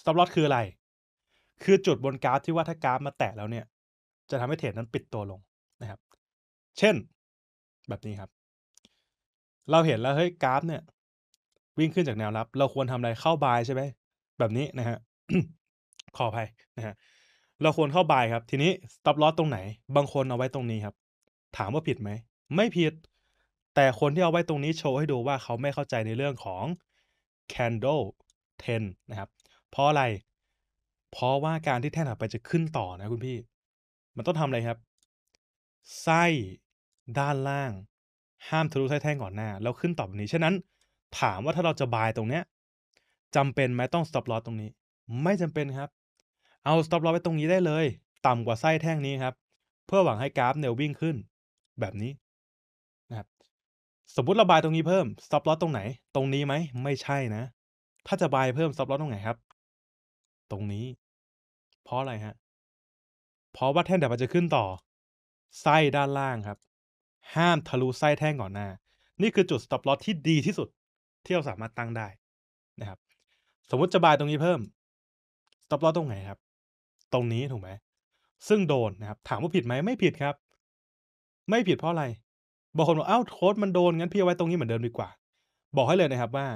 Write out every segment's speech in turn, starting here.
สต็อปลอสคืออะไร คือจุดบนกราฟที่ว่าถ้ากราฟ มาแตะแล้วเนี่ย จะทำให้เทรดนั้นปิดตัวลงนะครับ เช่นแบบนี้ครับ เราเห็นแล้วเฮ้ยกราฟ เนี่ย วิ่งขึ้นจากแนวรับ เราควรทำอะไรเข้าบายใช่ไหม แบบนี้นะฮะขออภัยนะฮะเราควรเข้าบายครับ ทีนี้สต็อปลอสตรงไหน บางคนเอาไว้ตรงนี้ครับ ถามว่าผิดไหม ไม่ผิด แต่คนที่เอาไว้ตรงนี้โชว์ให้ดูว่าเขาไม่เข้าใจในเรื่องของ candle ten นะครับเพราะอะไร เพราะว่าการที่แท่นถัดไปจะขึ้นต่อนะคุณพี่ มันต้องทำอะไรครับ ไส้ด้านล่าง ห้ามทะลุไส้แท่งก่อนหน้า แล้วขึ้นต่อแบบนี้ ฉะนั้นถามว่าถ้าเราจะบายตรงเนี้ยจำเป็นไหมต้องสต็อปลอตตรงนี้ ไม่จำเป็นครับ เอาสต็อปลอ s ไปตรงนี้ได้เลย ต่ำกว่าไส้แท่งนี้ครับ เพื่อหวังให้กราฟเนี่ยวิ่งขึ้น แบบนี้นะครับ สมมติเราบายตรงนี้เพิ่ม สต็อปลอตตรงไหน ตรงนี้ไหม ไม่ใช่นะ ถ้าจะบายเพิ่มสต็อปลอตตรงไหนครับตรงนี้ เพราะอะไรฮะเพราะว่าแท่นดับมันจะขึ้นต่อ ไส้ด้านล่างครับ ห้ามทะลุไส้แท่งก่อนหน้า นี่คือจุดสต็อปลอตที่ดีที่สุด ที่เราสามารถตั้งได้นะครับ สมมติจะบายตรงนี้เพิ่มสต็อปลอ s ตรงไหนครับ ตรงนี้ถูกไหม ซึ่งโดนนะครับ ถามว่าผิดไหมไม่ผิดครับ ไม่ผิดเพราะอะไรบางคนบอกอ้าวโค้ดมันโดนงั้นพี่เอาไว้ตรงนี้เหมือนเดิมดีกว่า บอกให้เลยนะครับ ว่า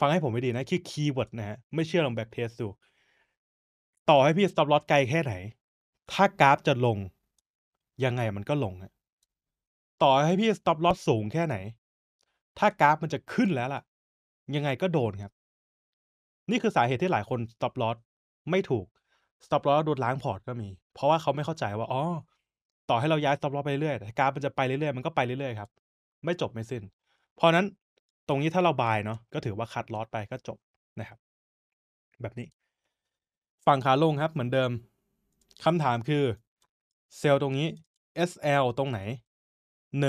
ฟังให้ผมไม่ดีนะคือคีย์เวิร์ดนะฮะไม่เชื่อลองแบ็กเทสดูต่อให้พี่สต็อปลอสไกลแค่ไหน ถ้ากราฟจะลงยังไงมันก็ลงอะต่อให้พี่สต็อปลอสสูงแค่ไหน ถ้ากราฟมันจะขึ้นแล้วล่ะ ยังไงก็โดนครับ นี่คือสาเหตุที่หลายคนสต็อปลอสไม่ถูกสต็อปลอสโดนล้างพอร์ตก็มี เพราะว่าเขาไม่เข้าใจว่า อ๋อ ต่อให้เราย้ายสต็อปลอสไปเรื่อยแต่กราฟมันจะไปเรื่อยๆ มันก็ไปเรื่อยๆครับ ไม่จบไม่สิ้น เพราะนั้นตรงนี้ถ้าเราบายเนาะ ก็ถือว่าคัดลอสไปก็จบนะครับ แบบนี้ฝั่งขาลงครับเหมือนเดิม คำถามคือเซลล์ตรงนี้ SL ตรงไหน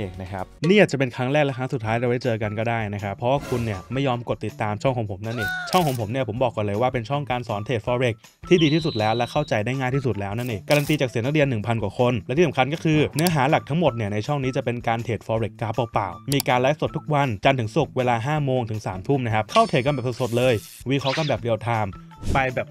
องเองนะครับนี่อาจจะเป็นครั้งแรกและครั้งสุดท้ายเราไว้เจอกันก็ได้นะครับเพราะว่าคุณเนี่ยไม่ยอมกดติดตามช่องของผมนั่นเองช่องของผมเนี่ยผมบอกก่อนเลยว่าเป็นช่องการสอนเทรดฟอเร็กที่ดีที่สุดแล้วและเข้าใจได้ง่ายที่สุดแล้วนั่นเองการันตีจากเสียงนักเรียน 1,000 กว่าคนและที่สำคัญก็คือ เนื้อหาหลักทั้งหมดเนี่ยในช่องนี้จะเป็นการเทรดอเร็กกราฟเปล่าๆมีการไลฟ์สดทุกวันจันทร์ถึงศุกร์เวลา5โมงถึง3ทุ่มนะครับเข้าเทรดกันแบบสดๆเลย วิเคราะห์กันแบบเรียลไทม์ไปแบบ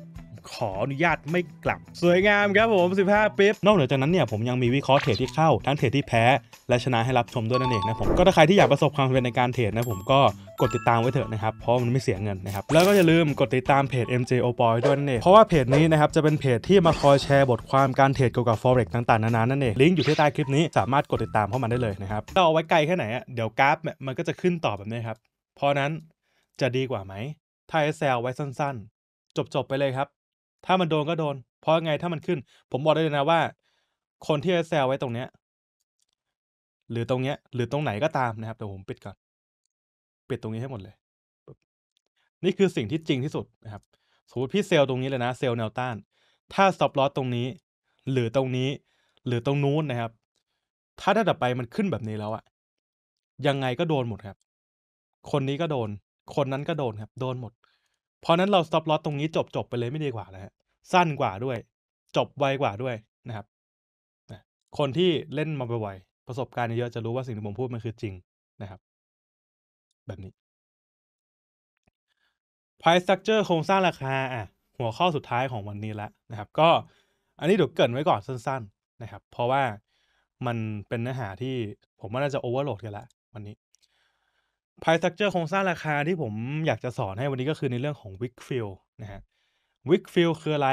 ขออนุญาตไม่กลับสวยงามครับผม 15ปิ๊บนอกเหนือจากนั้นเนี่ย ผมยังมีวิเคราะห์เทรดที่เข้า ทั้งเทรดที่แพ้ และชนะให้รับชมด้วยนั่นเองนะผม ก็ถ้าใครที่อยากประสบความสำเร็จในการเทรดนะผมก็กดติดตามไว้เถอะนะครับ เพราะมันไม่เสียเงินนะครับ แล้วก็อย่าลืมกดติดตามเพจ MJ o b o y ด้วยนั่นเองเพราะว่าเพจนี้นะครับจะเป็นเพจ ที่มาคอยแชร์บทความการเทรดเกี่ยวกับ forex ต่างๆ นานา นั่นเองลิงก์อยู่ที่ใต้คลิปนี้สามารถกดติดตามเข้ามาได้เลยนะครับเราเอาไว้ไกลแค่ไหนอะเดี๋ยวกราฟมันก็จะขึ้นต่อแบบนี้ครับเพราะนั้นจะดีกว่าไหมไทยแซลไว้สั้น ๆ จบๆไปเลยครับถ้ามันโดนก็โดน เพราะไงถ้ามันขึ้น ผมบอกได้เลยนะว่า คนที่จะแซวไว้ตรงเนี้ยหรือตรงเนี้ยหรือตรงไหนก็ตามนะครับ แต่ผมปิดก่อน ปิดตรงนี้ให้หมดเลย นี่คือสิ่งที่จริงที่สุดนะครับสมมติพี่เซลตรงนี้เลยนะ เซลแนวต้าน ถ้าสต็อปลอสตรงนี้ หรือตรงนี้ หรือตรงนู้นนะครับ ถ้าถ้าดับไปมันขึ้นแบบนี้แล้วอะยังไงก็โดนหมดครับ คนนี้ก็โดน คนนั้นก็โดนครับ โดนหมดเพราะนั้นเราสต็อปลอสตรงนี้จบจบไปเลยไม่ดีกว่านะฮะ สั้นกว่าด้วย จบไวกว่าด้วยนะครับ คนที่เล่นมาบ่อยๆประสบการณ์เยอะจะรู้ว่าสิ่งที่ผมพูดมันคือจริงนะครับ แบบนี้ price structure โครงสร้างราคา อ่ะ หัวข้อสุดท้ายของวันนี้ละนะครับ ก็อันนี้เดี๋ยวเกินไว้ก่อนสั้นๆนะครับ เพราะว่ามันเป็นเนื้อหาที่ผมว่าน่าจะโอเวอร์โหลดกันละวันนี้พายสต s t r เจอร์โครงสร้างราคาที่ผมอยากจะสอนให้วันนี้ก็คือในเรื่องของวิกฟิลนะฮะวิกฟิลคืออะไร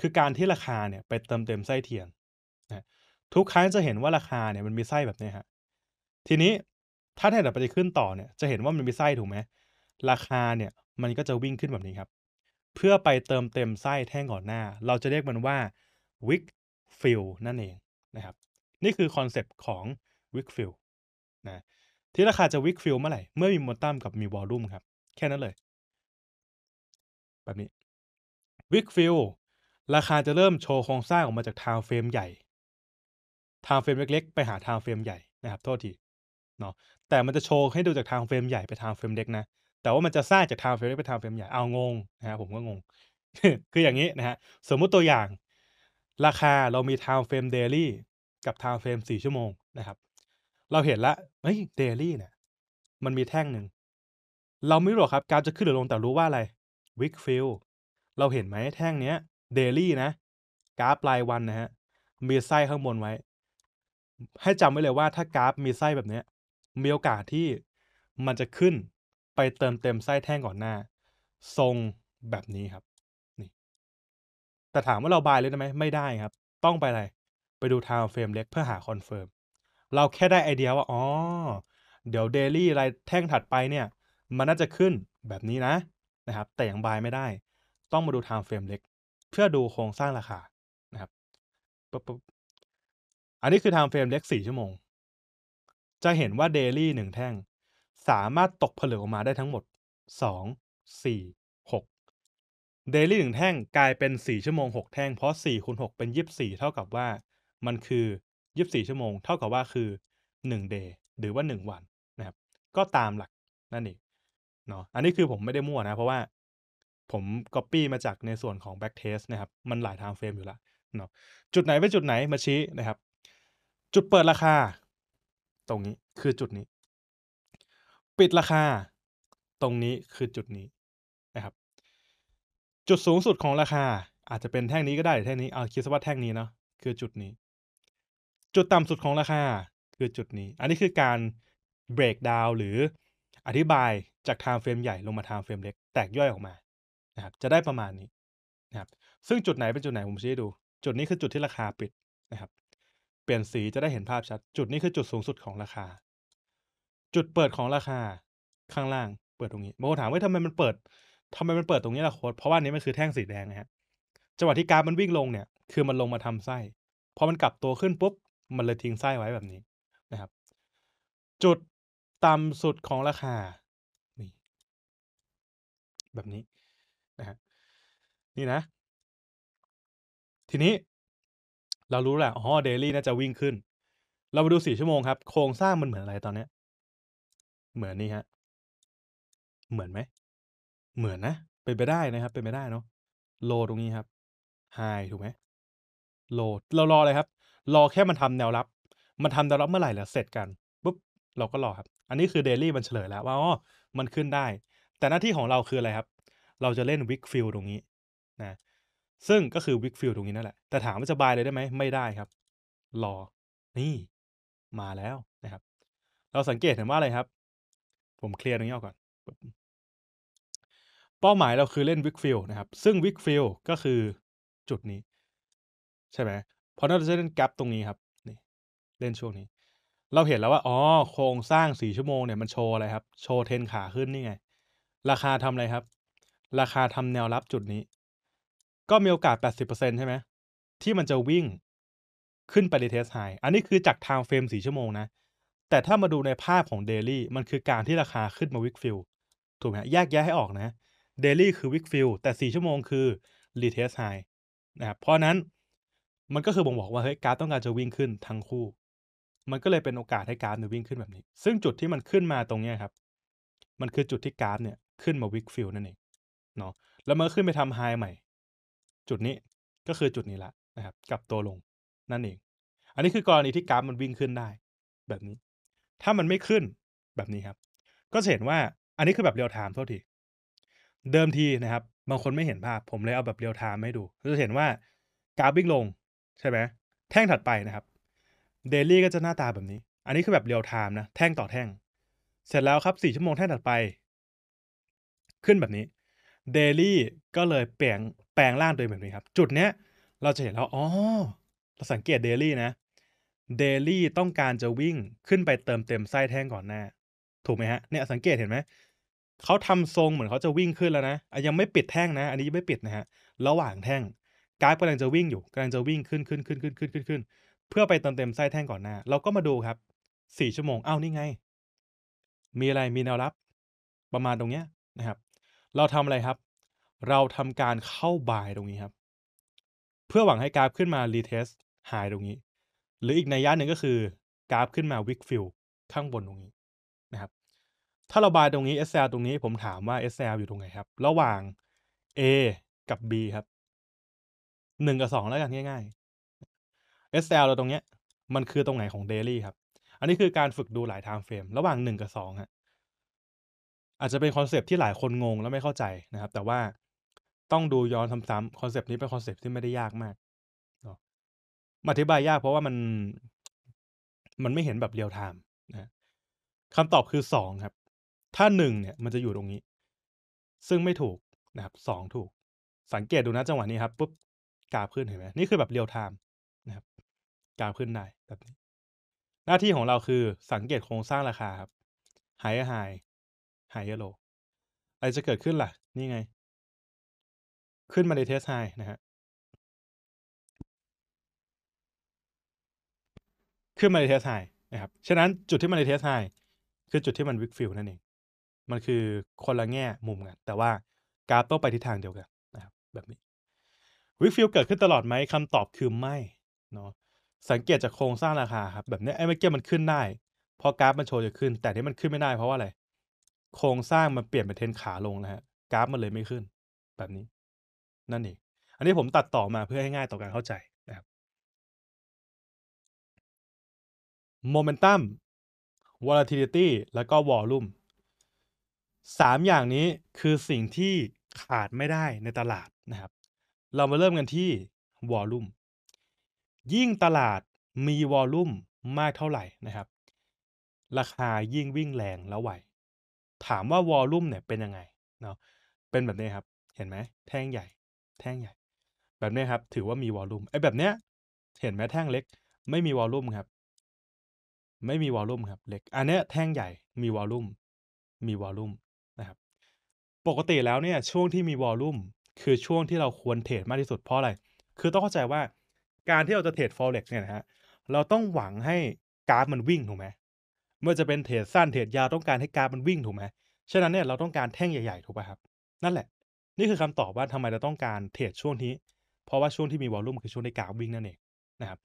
คือการที่ราคาเนี่ย ไปเติมเต็มไส้เทียนนะทุกครั้งจะเห็นว่าราคาเนี่ยมันมีไส้แบบนี้ฮะทีนี้ถ้าถ้าดับไปขึ้นต่อเนี่ยจะเห็นว่ามันมีไส้ถูกไหมราคาเนี่ยมันก็จะวิ่งขึ้นแบบนี้ครับ เพื่อไปเติมเต็มไส้แท่งก่อนหน้า เราจะเรียกมันว่าวิกฟิลนั่นเองนะครับ นี่คือคอนเซปต์ของวิกฟิลนะที่ราคาจะวิกฟิลเมื่อไหร่เมื่อมีโมตัมกับมีวอลลุ่มครับ แค่นั้นเลย แบบนี้ วิกฟิลราคาจะเริ่มโชว์โครงสร้างออกมาจากทาวเฟรมใหญ่ทาวเฟรมเล็กๆ ไปหาทาวเฟรมใหญ่นะครับ โทษที เนาะ แต่มันจะโชว์ให้ดูจากทาวเฟรมใหญ่ไปทาวเฟรมเล็กนะ แต่ว่ามันจะสร้างจากทาวเฟรมเล็กไปทาวเฟรมใหญ่ เอางงนะฮะผมก็งง คืออย่างนี้นะฮะ สมมุติตัวอย่าง ราคาเรามีทาวเฟรมเดลี่กับทาวเฟรมสี่ชั่วโมงนะครับเราเห็นละเฮ้ยเดลี่เนี่ยมันมีแท่งหนึ่ง เราไม่รู้ครับกราฟจะขึ้นหรือลงแต่รู้ว่าอะไรวิกฟิลเราเห็นไหมแท่งเนี้ยเดลี่นะ กราฟรายวันนะฮะมีไส้ข้างบนไว้ ให้จำไว้เลยว่าถ้ากราฟมีไส้แบบเนี้ยมีโอกาสที่มันจะขึ้นไปเติมเต็มไส้แท่งก่อนหน้า ทรงแบบนี้ครับนี่ แต่ถามว่าเราบายเลยได้ไหมไม่ได้ครับ ต้องไปอะไรไปดูไทม์เฟรมเล็กเพื่อหาคอนเฟิร์มเราแค่ได้ไอเดียว่า อ๋อ เดี๋ยวเดลี่รายแท่งถัดไปเนี่ย มันน่าจะขึ้นแบบนี้นะนะครับ แต่อย่างบายไม่ได้ ต้องมาดูไทม์เฟรมเล็ก เพื่อดูโครงสร้างราคานะครับปบ๊บอันนี้คือไทม์เฟรมเล็กสี่ชั่วโมง จะเห็นว่าเดลี่หนึ่งแท่งสามารถตกผลึกออกมาได้ทั้งหมดสสองี่หกเดลี่หนึ่งแท่งกลายเป็นสี่ชั่วโมงหกแท่ง เพราะสี่คูณหกเป็นยีสิบี่เท่ากับว่ามันคือยีิบสี่ชั่วโมงเท่ากับว่าคือหนึ่งเดย์หรือว่าหนึ่งวันนะครับ ก็ตามหลักนั่นเองเนาะอันนี้คือผมไม่ได้มั่วนะเพราะว่าผมก๊อปปี้มาจากในส่วนของแบ็กเทสนะครับมันหลายทางเฟรมอยู่ละเนาะจุดไหนเป็นจุดไหนมาชี้นะครับ จุดเปิดราคาตรงนี้คือจุดนี้ ปิดราคาตรงนี้คือจุดนี้นะครับ จุดสูงสุดของราคาอาจจะเป็นแท่งนี้ก็ได้แท่งนี้เอาคิดซะว่าแท่งนี้เนาะคือจุดนี้จุดต่ำสุดของราคาคือจุดนี้ อันนี้คือการเบรกดาวหรืออธิบายจากทางเฟรมใหญ่ลงมาทางเฟรมเล็กแตกย่อยออกมานะครับจะได้ประมาณนี้นะครับซึ่งจุดไหนเป็นจุดไหนผมชี้ให้ดู จุดนี้คือจุดที่ราคาปิดนะครับ เปลี่ยนสีจะได้เห็นภาพชัด จุดนี้คือจุดสูงสุดของราคา จุดเปิดของราคาข้างล่างเปิดตรงนี้บางคนถามว่าทำไมมันเปิดทำไมมันเปิดตรงนี้ล่ะโค้ดเพราะว่านี้มันคือแท่งสีแดงนะฮะจังหวะที่การมันวิ่งลงเนี่ย คือมันลงมาทำไส้พอมันกลับตัวขึ้นปุ๊บมันเลยทิ้งไส้ไว้แบบนี้นะครับ จุดต่ำสุดของราคานี่ แบบนี้นะฮะนี่นะ ทีนี้เรารู้แหละอ๋อเดลี่น่าจะวิ่งขึ้น เรามาดูสี่ชั่วโมงครับ โครงสร้างมันเหมือนอะไรตอนเนี้ย เหมือนนี่ฮะเหมือนไหม เหมือนนะ เป็นไปได้นะครับเป็นไปได้เนาะโลตรงนี้ครับไฮถูกไหมโหลดเรารอเลยครับรอแค่มันทำแนวรับ มันทำแนวรับเมื่อไหร่แล้วเสร็จกันปุ๊บ เราก็รอ ครับ อันนี้คือเดลี่มันเฉลยแล้ว ว่าอ๋อ มันขึ้นได้ แต่หน้าที่ของเราคืออะไรครับ เราจะเล่นวิกฟิลตรงนี้นะ ซึ่งก็คือวิกฟิลตรงนี้นั่นแหละ แต่ถามว่าจะบายเลยได้ไหมไม่ได้ครับรอ นี่มาแล้วนะครับ เราสังเกตเห็นว่าอะไรครับ ผมเคลียร์ตรงนี้ออกก่อน เป้าหมายเราคือเล่นวิกฟิลนะครับ ซึ่งวิกฟิลก็คือจุดนี้ ใช่ไหมพราะเราจะเล่นแกลบตรงนี้ครับนี่เล่นช่วงนี้ เราเห็นแล้วว่าอ๋อโครงสร้างสี่ชั่วโมงเนี่ยมันโชว์อะไรครับโชว์เทนขาขึ้นนี่ไง ราคาทำอะไรครับ ราคาทำแนวรับจุดนี้ ก็มีโอกาสแปปดสิบเเอร์ซ็นใช่ไหมที่มันจะวิ่งขึ้นไปในเทสไฮอันนี้คือจากไทม์เฟรมสี่ชั่วโมงนะ แต่ถ้ามาดูในภาพของเดลี่มันคือการที่ราคาขึ้นมาวิกฟิลถูกไหมแยกแยะให้ออกนะเดลี่คือวิกฟิลแต่4ชั่วโมงคือรีเทสไฮนะครับเพราะนั้นมันก็คือบ่งบอกว่าเฮ้ยการต้องการจะวิ่งขึ้นทั้งคู่ มันก็เลยเป็นโอกาสให้การ์ดเนวิ่งขึ้นแบบนี้ ซึ่งจุดที่มันขึ้นมาตรงเนี้ครับ มันคือจุดที่การ์ดเนี่ย ขึ้นมาวิกฟิลนั่นเอง เนาะ แล้วมันขึ้นไปทำไฮใหม่ จุดนี้ก็คือจุดนี้ละนะครับกลับตัวลง นั่นเอง อันนี้คือกรณีที่กราฟมันวิ่งขึ้นได้ แบบนี้ ถ้ามันไม่ขึ้นแบบนี้ครับ ก็จะเห็นว่าอันนี้คือแบบเรียวไทม์เทาทีเดิมทีนะครับ บางคนไม่เห็นภาพผมเลยเอาแบบเรียวไทม์ให้ดู ก็จะเห็นว่ากร์ดวิ่งลงใช่ไหมแท่งถัดไปนะครับเดลี่ก็จะหน้าตาแบบนี้ อันนี้คือแบบเรียลไทม์นะ แท่งต่อแท่ง เสร็จแล้วครับสี่ชั่วโมงแท่งถัดไป ขึ้นแบบนี้เดลี่ก็เลยแปลงแปลงร่างตัวเองแบบนี้ครับ จุดเนี้ยเราจะเห็นแล้ว อ๋อ เราสังเกตเดลี่นะเดลี่ต้องการจะวิ่งขึ้นไปเติมเต็มไส้แท่งก่อนหน้าถูกไหมฮะ เนี่ยสังเกตเห็นไหมเขาทำทรงเหมือนเขาจะวิ่งขึ้นแล้วนะยังไม่ปิดแท่งนะอันนี้ยังไม่ปิดนะฮะระหว่างแท่งกราฟกำลังจะวิ่งอยู่กำลังจะวิ่ง ขึ้นขึ้นขึ้นขึ้นขึ้นขึ้นขึ้น เพื่อไปเติมเต็มไส้แท่งก่อนหน้า เราก็มาดูครับสี่ชั่วโมง เอ้านี่ไง มีอะไร มีแนวรับ ประมาณตรงเนี้ยนะครับ เราทำอะไรครับ เราทำการเข้าบายตรงนี้ครับ เพื่อหวังให้กราฟขึ้นมารีเทส หายตรงนี้ หรืออีกในย่านหนึ่งก็คือ กราฟขึ้นมาวิกฟิลข้างบนตรงนี้นะครับ ถ้าเราบายตรงนี้ SL ตรงนี้ ผมถามว่า SL อยู่ตรงไหนครับ ระหว่าง A กับ B ครับหนึ่งกับสองแล้วกัน ง่ายๆอ l เราตรงเนี้ย มันคือตรงไหนของ daily ครับ อันนี้คือการฝึกดูหลาย time frame ระหว่างหนึ่งกับสองฮะอาจจะเป็นคอนเซปที่หลายคนงงแล้วไม่เข้าใจนะครับ แต่ว่าต้องดูย้อนซ้ำๆคอนเซปนี้เป็นคอนเซปที่ไม่ได้ยากมากอธิบายยากเพราะว่ามันมันไม่เห็นแบบเรียวไทม์นะคำตอบคือสองครับ ถ้าหนึ่งเนี่ยมันจะอยู่ตรงนี้ ซึ่งไม่ถูกนะครับสองถูก สังเกตดูนะจังหวะนี้ครับปุ๊บกราฟขึ้นเห็นไหมนี่คือแบบเรียลไทม์นะครับกราฟขึ้นได้แบบนี้ หน้าที่ของเราคือสังเกตโครงสร้างราคาครับไฮอะไฮไฮอะโลอะไรจะเกิดขึ้นล่ะนี่ไง ขึ้นมาในเทสไฮนะฮะขึ้นมาในเทสไฮนะครับฉะนั้นจุดที่มันในเทสไฮคือจุดที่มันวิกฟิลนั่นเอง มันคือคนละแง่มุมกันแต่ว่ากราฟต้องไปทิศทางเดียวกันนะครับ แบบนี้วิกฟิลเกิดขึ้นตลอดไหมคำตอบคือไม่เนาะ สังเกตจากโครงสร้างราคาครับแบบนี้ ไอ้เมื่อกี้มันขึ้นได้ เพราะกราฟมันโชว์จะขึ้น แต่ที่มันขึ้นไม่ได้เพราะว่าอะไร โครงสร้างมันเปลี่ยนเป็นเทนขาลงนะฮะ กราฟมันเลยไม่ขึ้น แบบนี้ นั่นเองอันนี้ผมตัดต่อมาเพื่อให้ง่ายต่อการเข้าใจนะครับโมเมนตัม volatility แล้วก็ volume สามอย่างนี้คือสิ่งที่ขาดไม่ได้ในตลาดนะครับเรามาเริ่มกันที่วอลลุ่มยิ่งตลาดมีวอลลุ่มมากเท่าไหร่นะครับ ราคายิ่งวิ่งแรงแล้วไหวถามว่าวอลลุ่มเนี่ย เป็นยังไงเนาะเป็นแบบนี้ครับ เห็นไหมแท่งใหญ่ แท่งใหญ่ แบบนี้ครับ ถือว่ามีวอลลุ่มไอ้แบบเนี้ย เห็นไหมแท่งเล็กไม่มีวอลลุ่มครับ ไม่มีวอลลุ่มครับ เล็ก อันเนี้ยแท่งใหญ่มีวอลลุ่มมีวอลลุ่มนะครับ ปกติแล้วเนี่ยช่วงที่มีวอลลุ่มคือช่วงที่เราควรเทรดมากที่สุดเพราะอะไร คือต้องเข้าใจว่าการที่เราจะเทรด forex เนี่ยนะฮะ เราต้องหวังให้กราฟมันวิ่งถูกไหมเมื่อจะเป็นเทรดสั้นเทรดยาวต้องการให้กราฟมันวิ่งถูกไหมฉะนั้นเนี่ยเราต้องการแท่งใหญ่ๆถูกป่ะครับ นั่นแหละ นี่คือคำตอบว่าทำไมเราต้องการเทรดช่วงนี้ เพราะว่าช่วงที่มีวอลลุ่มคือช่วงที่กราฟวิ่งนั่นเองนะครับ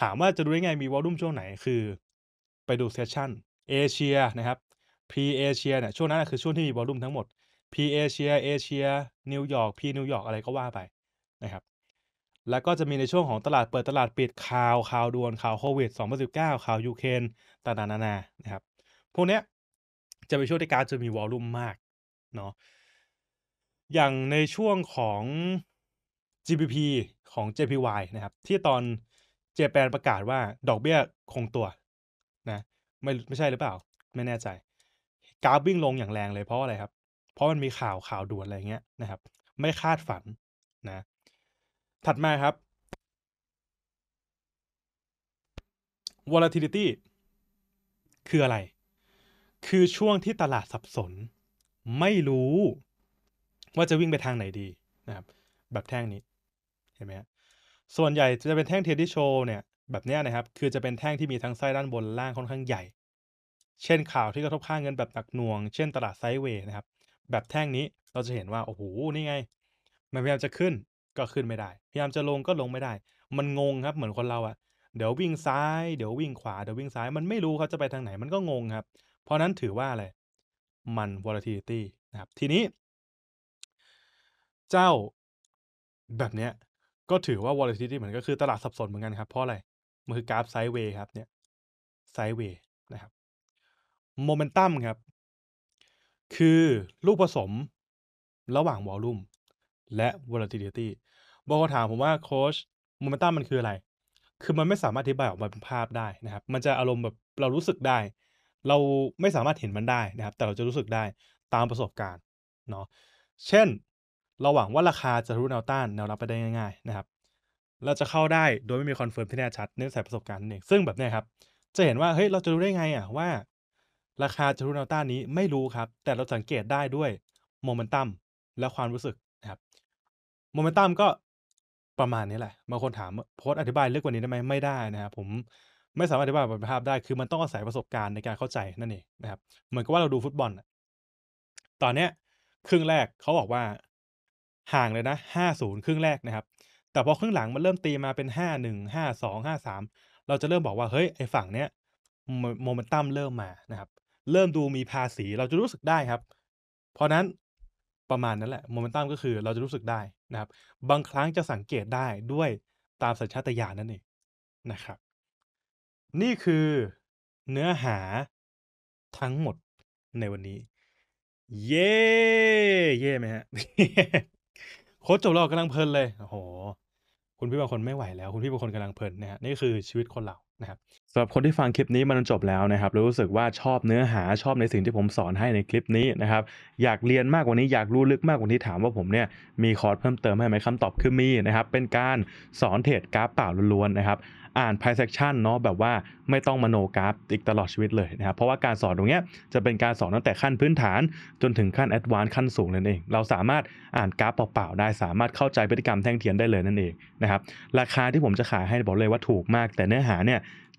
ถามว่าจะดูได้ไงมีวอลลุ่มช่วงไหน คือ ไปดูเซสชั่นเอเชียนะครับพรีเอเชียเนี่ยช่วงนั้นคือช่วงที่มีวอลลุ่มทั้งหมด P เอเชียเอเชียนิวยอร์กพีนิวยอร์กอะไรก็ว่าไปนะครับแล้วก็จะมีในช่วงของตลาดเปิดตลาดปิดข่าวข่าวด่วนข่าวโควิด2019ข่าวยูเครนต่างๆนานานะครับพวกเนี้ยจะไปช่วยในการจะมีวอลลุ่มมากเนาะอย่างในช่วงของ g p p ของ JPY นะครับ ที่ตอนเจแปนประกาศว่าดอกเบี้ยคงตัวนะไม่ไม่ใช่หรือเปล่า ไม่แน่ใจการวิ่งลงอย่างแรงเลยเพราะอะไรครับเพราะมันมีข่าวข่าวด่วนอะไรเงี้ยนะครับ ไม่คาดฝันนะถัดมาครับ volatility คืออะไร คือช่วงที่ตลาดสับสนไม่รู้ว่าจะวิ่งไปทางไหนดีนะครับ แบบแท่งนี้เห็นไหมฮะส่วนใหญ่จะเป็นแท่งเทดี้โชว์เนี่ยแบบนี้นะครับคือจะเป็นแท่งที่มีทั้งไส้ด้านบนล่างค่อนข้างใหญ่ เช่นข่าวที่กระทบค่างเงินแบบหนักหน่วง เช่นตลาดไซด์เวย์นะครับแบบแท่งนี้เราจะเห็นว่าโอ้โห นี่ไง มันพยายามจะขึ้นก็ขึ้นไม่ได้ พยายามจะลงก็ลงไม่ได้ มันงงครับ เหมือนคนเราอะเดี๋ยววิ่งซ้ายเดี๋ยววิ่งขวาเดี๋ยววิ่งซ้าย มันไม่รู้เขาจะไปทางไหนมันก็งงครับ เพราะนั้นถือว่าอะไร มัน volatility นะครับ ทีนี้ เจ้าแบบเนี้ยก็ถือว่า volatility เหมือนก็คือตลาดสับสนเหมือนกันครับเพราะอะไรมันคือกราฟไซด์เวย์ครับ เนี่ยไซด์เวย์นะครับโมเมนตัมครับคือลูกผสม ระหว่างวอลลุ่มและ volatility บางคนถามผมว่าโค้ชโมเมนตัมมันคืออะไร คือมันไม่สามารถอธิบายออกมาเป็นภาพได้นะครับ มันจะอารมณ์แบบเรารู้สึกได้ เราไม่สามารถเห็นมันได้นะครับ แต่เราจะรู้สึกได้ตามประสบการณ์เนาะเช่นเราหวังว่าราคาจะรู้แนวต้านแนวรับไปได้ง่าย ๆนะครับ เราจะเข้าได้โดยไม่มีคอนเฟิร์มที่แน่ชัดเนื่องจากประสบการณ์นั่นเองซึ่งแบบนี้ครับ จะเห็นว่าเฮ้ยเราจะรู้ได้ไงอ่ะว่าราคาจารุนแนลต้านี้ไม่รู้ครับ แต่เราสังเกตได้ด้วยโมเมนตัมและความรู้สึกนะครับโมเมนตัมก็ประมาณนี้แหละบางคนถามโพสอธิบายเรื่องกว่านี้ได้ไหมไม่ได้นะครับ ผมไม่สามารถอธิบายบนภาพได้ คือมันต้องอาศัยประสบการณ์ในการเข้าใจนั่นเองนะครับ เหมือนกับว่าเราดูฟุตบอล ตอนเนี้ยครึ่งแรกเขาบอกว่าห่างเลยนะห้าศูนย์ครึ่งแรกนะครับ แต่พอครึ่งหลังมันเริ่มตีมาเป็นห้าหนึ่งห้าสองห้าสามเราจะเริ่มบอกว่าเฮ้ยไอฝั่งเนี้ยโมเมนตัมเริ่มมานะครับเริ่มดูมีภาษี เราจะรู้สึกได้ครับ เพราะนั้นประมาณนั้นแหละโมเมนตัมก็คือเราจะรู้สึกได้นะครับ บางครั้งจะสังเกตได้ด้วยตามสัญชาตญาณนั่นเองนะครับ นี่คือเนื้อหาทั้งหมดในวันนี้ เย่เย่ไหมฮะโค้ชจบเรากำลังเพลินเลยโอ้โหคุณพี่บางคนไม่ไหวแล้วคุณพี่บางคนกำลังเพลินนะฮะนี่คือชีวิตคนเรานะครับสำหรับคนที่ฟังคลิปนี้มันจบแล้วนะครับลรู้สึกว่าชอบเนื้อหาชอบในสิ่งที่ผมสอนให้ในคลิปนี้นะครับ อยากเรียนมากกว่านี้อยากรู้ลึกมากกว่านี้ถามว่าผมเนี่ยมีคอร์สเพิ่มเติมให้ไหมคำตอบคือมีนะครับ เป็นการสอนเทรดกราฟเปล่าล้วนๆนะครับอ่านไพ่เซกชันเนาะแบบว่าไม่ต้องมโนกราฟอีกตลอดชีวิตเลยนะครับเพราะว่าการสอนตรงเนี้ยจะเป็นการสอนตั้งแต่ขั้นพื้นฐานจนถึงขั้นแอดวานซ์ขั้นสูงเลยเองเราสามารถอ่านกราฟเปล่าๆได้สามารถเข้าใจพฤติกรรมแท่งเทียนได้เลยนั่นเองนะครับราคาที่ผมจะขายให้บอกเลยว่าถูกมากแต่เนื้อหาเนี่ย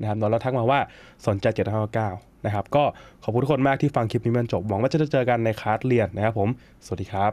นะครับ์เราทักมาว่าสนใจ7้9นะครับก็ขอบคุณทุกคนมากที่ฟังคลิปนี้มันจบ หวังว่าจะเจอกันในคลาสเรียนนะครับผม สวัสดีครับ